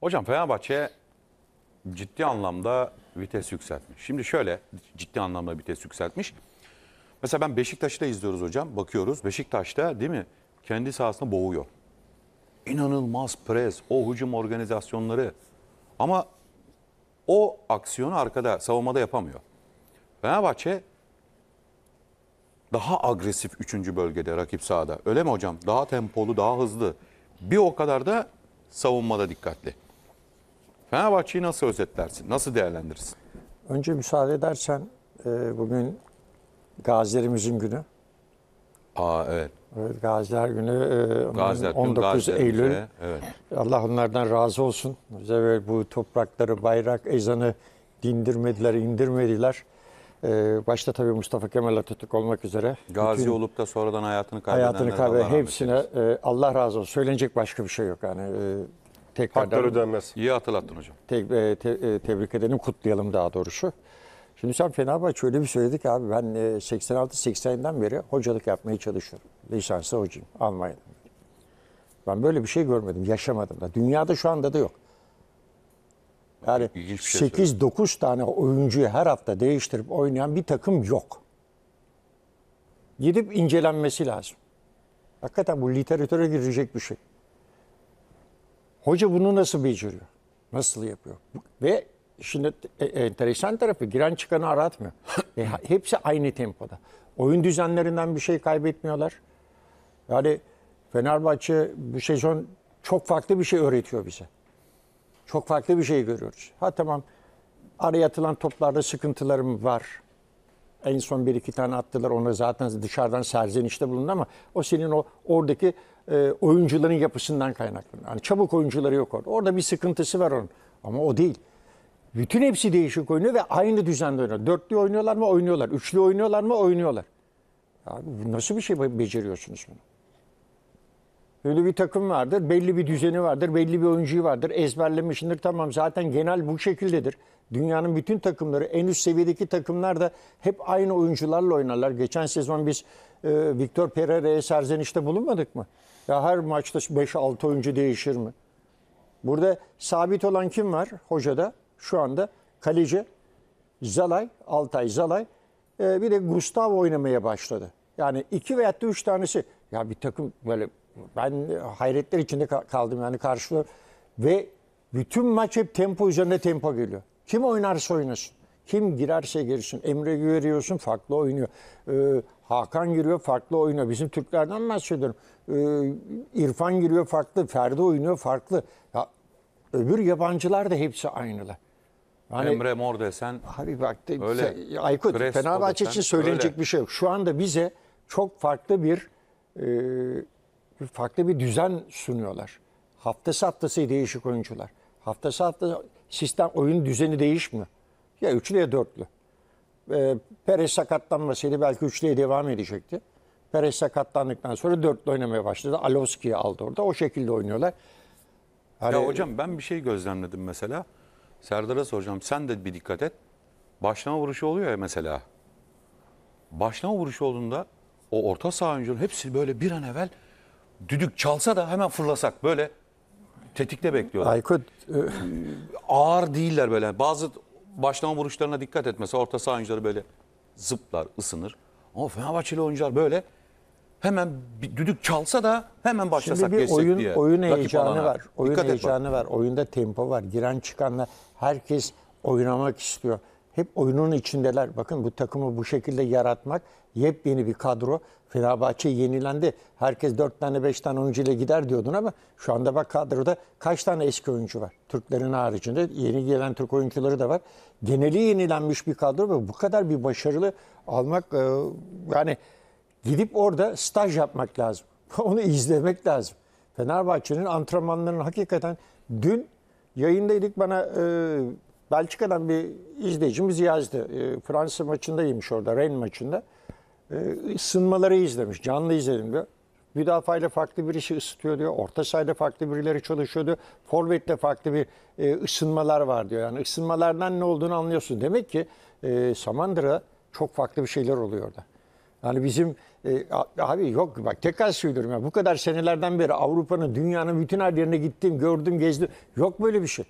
Hocam Fenerbahçe ciddi anlamda vites yükseltmiş. Şimdi şöyle ciddi anlamda vites yükseltmiş. Mesela ben Beşiktaş'ta izliyoruz hocam. Bakıyoruz Beşiktaş'ta değil mi? Kendi sahasında boğuyor. İnanılmaz pres, o hücum organizasyonları. Ama o aksiyonu arkada, savunmada yapamıyor. Fenerbahçe daha agresif 3. bölgede rakip sahada. Öyle mi hocam? Daha tempolu, daha hızlı. Bir o kadar da savunmada dikkatli. Fenerbahçe'yi nasıl özetlersin? Nasıl değerlendirirsin? Önce müsaade edersen e, bugün gazilerimizin günü. Aa evet. Evet, Gaziler Günü e, Gaziler, 19 Gaziler Eylül. evet. Allah onlardan razı olsun. Bize böyle bu toprakları, bayrak, ezanı dindirmediler, indirmediler. E, başta tabii Mustafa Kemal Atatürk olmak üzere. Gazi bütün, olup da sonradan hayatını kaybedenler. Hayatını kaybeden hepsine Allah razı olsun. Söylenecek başka bir şey yok. Yani tekrardan ödenmez. İyi hatırlattın hocam. Te, e, te, e, tebrik edelim, kutlayalım daha doğrusu. Şimdi sen Fenerbahçe öyle bir söyledik abi ben 86-80'den e, beri hocalık yapmaya çalışıyorum. Lisanslı hocayım Almanya'da. Ben böyle bir şey görmedim, yaşamadım da. Dünyada şu anda da yok. Yani şey 8-9 tane oyuncuyu her hafta değiştirip oynayan bir takım yok. Gidip incelenmesi lazım. Hakikaten bu literatüre girecek bir şey. Hoca bunu nasıl beceriyor? Nasıl yapıyor? Ve şimdi e, e, enteresan tarafı giren çıkanı aratmıyor. e, hepsi aynı tempoda. Oyun düzenlerinden bir şey kaybetmiyorlar. Yani Fenerbahçe bu sezon çok farklı bir şey öğretiyor bize. Çok farklı bir şey görüyoruz. Ha tamam araya atılan toplarda sıkıntılarım var. En son bir iki tane attılar. ona zaten dışarıdan serzenişte bulundu ama o senin o oradaki e, oyuncuların yapısından kaynaklanıyor. Hani çabuk oyuncuları yok orada. Orada bir sıkıntısı var onun. Ama o değil. Bütün hepsi değişik oynuyor ve aynı düzende oynuyor. Dörtlü oynuyorlar mı? Oynuyorlar. Üçlü oynuyorlar mı? Oynuyorlar. Abi nasıl bir şey beceriyorsunuz bunu? Öyle bir takım vardır, belli bir düzeni vardır, belli bir oyuncuyu vardır. Ezberlemişsindir tamam zaten genel bu şekildedir. Dünyanın bütün takımları en üst seviyedeki takımlar da hep aynı oyuncularla oynarlar. Geçen sezon biz e, Victor Pereira'ya serzenişte bulunmadık mı? Ya her maçta 5-6 oyuncu değişir mi? Burada sabit olan kim var hocada? Şu anda kaleci Zalay, Altay Zalay. E, bir de Gustav oynamaya başladı. Yani iki veya da üç tanesi. Ya bir takım böyle ben hayretler içinde kaldım yani karşılığı. Ve bütün maç hep tempo üzerine tempo geliyor. Kim oynarsa oynasın. Kim girerse girsin. Emre görüyorsun farklı oynuyor. Ee, Hakan giriyor farklı oynuyor. Bizim Türklerden bahsediyorum. Ee, İrfan giriyor farklı. Ferdi oynuyor farklı. Ya, öbür yabancılar da hepsi aynılar. Hani, Emre Mor desen. Abi bak de, öyle, fe, Aykut Crespo Fenerbahçe için söylenecek öyle. bir şey yok. Şu anda bize çok farklı bir e, farklı bir düzen sunuyorlar. Haftası haftası değişik oyuncular. Haftası haftası sistem oyun düzeni değişmiyor. Ya üçlü ya dörtlü. E, Perez sakatlanmasaydı belki üçlüye devam edecekti. Perez sakatlandıktan sonra dörtlü oynamaya başladı. Alowski'yi aldı orada. O şekilde oynuyorlar. Hani... Ya hocam ben bir şey gözlemledim mesela. Serdar'a soracağım. Sen de bir dikkat et. Başlama vuruşu oluyor ya mesela. Başlama vuruşu olduğunda o orta saha oyuncuların hepsi böyle bir an evvel düdük çalsa da hemen fırlasak böyle Tetikte bekliyorlar. Aykut. E, ee, ağır değiller böyle. Bazı başlama vuruşlarına dikkat etmesi, orta saha oyuncuları böyle zıplar, ısınır. Ama Fenerbahçeli oyuncular böyle hemen bir düdük çalsa da hemen başlasak Şimdi bir oyun, diye. oyun heyecanı var. Oyun dikkat heyecanı var. Oyunda tempo var. Giren çıkanlar herkes oynamak istiyor hep oyunun içindeler. Bakın bu takımı bu şekilde yaratmak yepyeni bir kadro. Fenerbahçe yenilendi. Herkes 4 tane 5 tane oyuncu ile gider diyordun ama şu anda bak kadroda kaç tane eski oyuncu var. Türklerin haricinde yeni gelen Türk oyuncuları da var. Geneli yenilenmiş bir kadro ve bu kadar bir başarılı almak e, yani gidip orada staj yapmak lazım. Onu izlemek lazım. Fenerbahçe'nin antrenmanlarının hakikaten dün yayındaydık bana e, Belçika'dan bir izleyicimiz yazdı. E, Fransa maçındaymış orada, Rennes maçında. E, ısınmaları izlemiş, canlı izledim diyor. Müdafayla farklı birisi ısıtıyor diyor. Orta sahada farklı birileri çalışıyor diyor. Forvetle farklı bir e, ısınmalar var diyor. Yani ısınmalardan ne olduğunu anlıyorsun. Demek ki e, Samandıra çok farklı bir şeyler oluyor orada. Yani bizim e, abi yok bak tekrar söylüyorum ya bu kadar senelerden beri Avrupa'nın dünyanın bütün her yerine gittim gördüm gezdim yok böyle bir şey.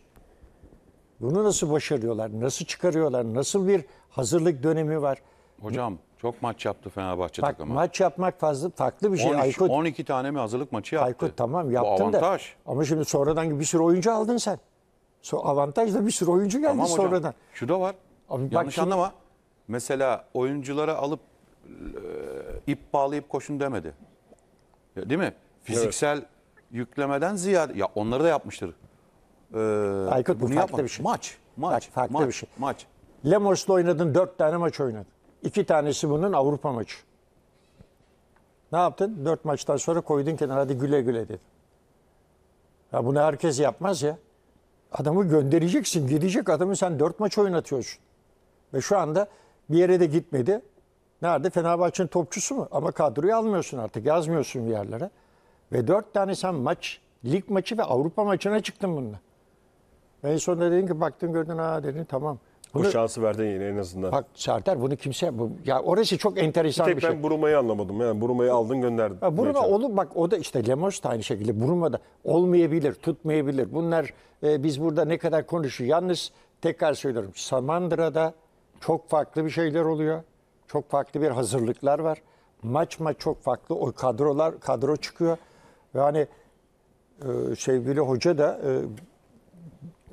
Bunu nasıl başarıyorlar? Nasıl çıkarıyorlar? Nasıl bir hazırlık dönemi var? Hocam çok maç yaptı Fenerbahçe Bak, takımı. Maç yapmak fazla farklı bir şey. 13, Aykut, 12 tane mi hazırlık maçı yaptı? Aykut tamam yaptın da. avantaj. Ama şimdi sonradan bir sürü oyuncu aldın sen. So, Avantaj da bir sürü oyuncu geldi tamam hocam. sonradan. Şu da var. Abi, Yanlış bak şimdi, anlama. Mesela oyunculara alıp e, ip bağlayıp koşun demedi. Ya, değil mi? Fiziksel evet. yüklemeden ziyade ya onları da yapmıştır. Ee, Aykut bu farklı bir şey. Maç. Maç. Bak, farklı maç, bir şey. Maç. Lemos'la oynadın dört tane maç oynadın. İki tanesi bunun Avrupa maçı. Ne yaptın? Dört maçtan sonra koydun kenara hadi güle güle dedin. Ya bunu herkes yapmaz ya. Adamı göndereceksin. Gidecek adamı sen dört maç oynatıyorsun. Ve şu anda bir yere de gitmedi. Nerede? Fenerbahçe'nin topçusu mu? Ama kadroyu almıyorsun artık. Yazmıyorsun bir yerlere. Ve dört tane sen maç, lig maçı ve Avrupa maçına çıktın bununla. Ben sonunda dedim ki baktın gördün ha dedin tamam. Bunu, o şansı verdin yine en azından. Bak Serdar bunu kimse bu, ya orası çok enteresan bir, tek bir şey. ben Buruma'yı anlamadım. Yani Buruma'yı aldın gönderdin. Buruma olup bak o da işte Lemos da aynı şekilde Buruma da olmayabilir, tutmayabilir. Bunlar e, biz burada ne kadar konuşuyor. Yalnız tekrar söylüyorum. Samandıra'da çok farklı bir şeyler oluyor. Çok farklı bir hazırlıklar var. Maç maç çok farklı o kadrolar kadro çıkıyor. Yani e, sevgili hoca da e,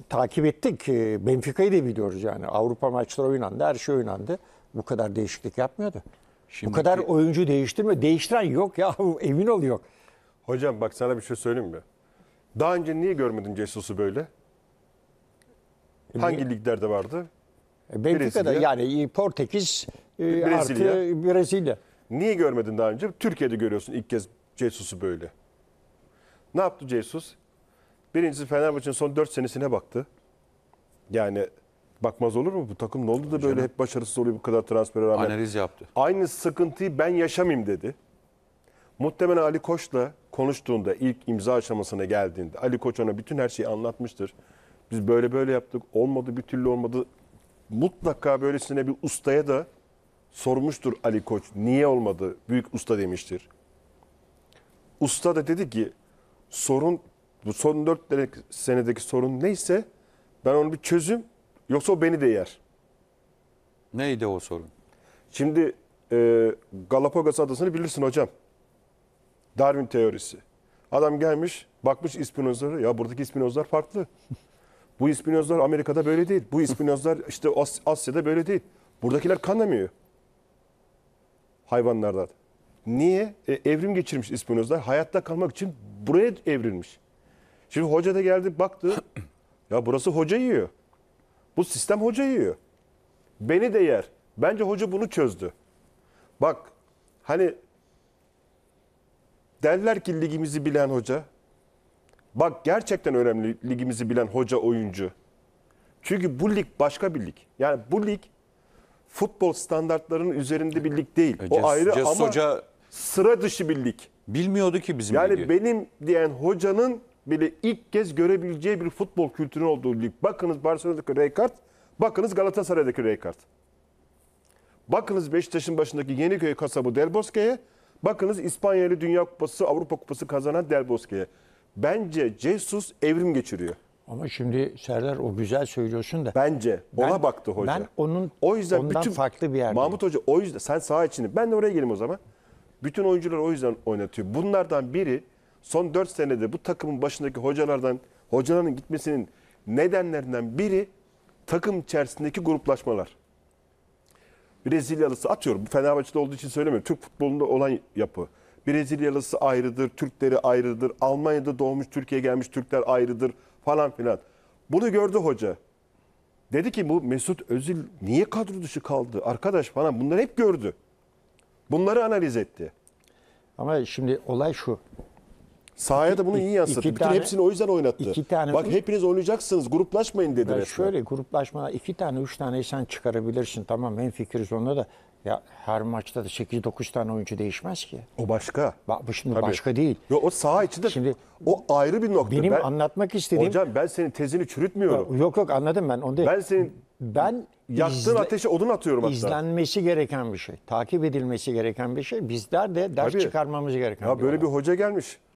takip ettik. Benfica'yı da biliyoruz yani. Avrupa maçları oynandı, her şey oynandı. Bu kadar değişiklik yapmıyordu. Şimdi Bu kadar oyuncu değiştirme, değiştiren yok ya emin ol yok. Hocam bak sana bir şey söyleyeyim mi? Daha önce niye görmedin Jesus'u böyle? E, Hangi mi? liglerde vardı? E, Benfica'da Brezilya. yani e, Portekiz e, Brezilya. artı Brezilya. Niye görmedin daha önce? Türkiye'de görüyorsun ilk kez Jesus'u böyle. Ne yaptı Jesus? Birincisi Fenerbahçe'nin son 4 senesine baktı. Yani bakmaz olur mu bu takım ne oldu da böyle hep başarısız oluyor bu kadar transfer rağmen. Analiz yaptı. Aynı sıkıntıyı ben yaşamayayım dedi. Muhtemelen Ali Koç'la konuştuğunda ilk imza aşamasına geldiğinde Ali Koç ona bütün her şeyi anlatmıştır. Biz böyle böyle yaptık olmadı bir türlü olmadı. Mutlaka böylesine bir ustaya da sormuştur Ali Koç niye olmadı büyük usta demiştir. Usta da dedi ki sorun bu son 4 senedeki sorun neyse ben onu bir çözüm yoksa o beni de yer. Neydi o sorun? Şimdi e, Galapagos adasını bilirsin hocam. Darwin teorisi. Adam gelmiş bakmış ispinozları ya buradaki ispinozlar farklı. Bu ispinozlar Amerika'da böyle değil. Bu ispinozlar işte As Asya'da böyle değil. Buradakiler kanamıyor. Hayvanlardan. Niye? E, evrim geçirmiş ispinozlar. Hayatta kalmak için buraya evrilmiş. Şimdi hoca da geldi baktı. ya burası hoca yiyor. Bu sistem hoca yiyor. Beni de yer. Bence hoca bunu çözdü. Bak hani derler ki ligimizi bilen hoca. Bak gerçekten önemli ligimizi bilen hoca oyuncu. Çünkü bu lig başka bir lig. Yani bu lig futbol standartlarının üzerinde bir lig değil. E, Ces, o ayrı Ces ama hoca sıra dışı bir lig. Bilmiyordu ki bizim Yani ligi. benim diyen hocanın bile ilk kez görebileceği bir futbol kültürü olduğu lig. Bakınız Barcelona'daki Rekart, bakınız Galatasaray'daki Rekart, Bakınız Beşiktaş'ın başındaki Yeniköy kasabı Del Bosque'ye, bakınız İspanya'lı Dünya Kupası, Avrupa Kupası kazanan Del Bosque'ye. Bence Jesus evrim geçiriyor. Ama şimdi Serdar o güzel söylüyorsun da. Bence ben, ona baktı hoca. Ben onun o yüzden ondan bütün, farklı bir yerde. Mahmut Hoca o yüzden sen saha içini ben de oraya geleyim o zaman. Bütün oyuncular o yüzden oynatıyor. Bunlardan biri son 4 senede bu takımın başındaki hocalardan, hocaların gitmesinin nedenlerinden biri takım içerisindeki gruplaşmalar. Brezilyalısı atıyorum. Fenerbahçe'de olduğu için söylemiyorum. Türk futbolunda olan yapı. Brezilyalısı ayrıdır, Türkleri ayrıdır. Almanya'da doğmuş, Türkiye'ye gelmiş Türkler ayrıdır falan filan. Bunu gördü hoca. Dedi ki bu Mesut Özil niye kadro dışı kaldı? Arkadaş falan bunları hep gördü. Bunları analiz etti. Ama şimdi olay şu. Sahaya da bunu iyi yansıttı. Bütün tane, hepsini o yüzden oynattı. Iki tane, Bak hepiniz oynayacaksınız gruplaşmayın dedi resmen. Şöyle gruplaşma iki tane üç tane sen çıkarabilirsin tamam hem fikiriz onda da. Ya her maçta da 8-9 tane oyuncu değişmez ki. O başka. Bak bu şimdi Tabii. başka değil. Yo, o saha içi şimdi, o ayrı bir nokta. Benim ben, anlatmak istediğim... Hocam ben senin tezini çürütmüyorum. Yok yok anladım ben. onu. ben senin ben yaktığın ateşe odun atıyorum hatta. İzlenmesi gereken bir şey. Takip edilmesi gereken bir şey. Bizler de ders Tabii. çıkarmamız gereken ya bir Böyle adam. bir hoca gelmiş.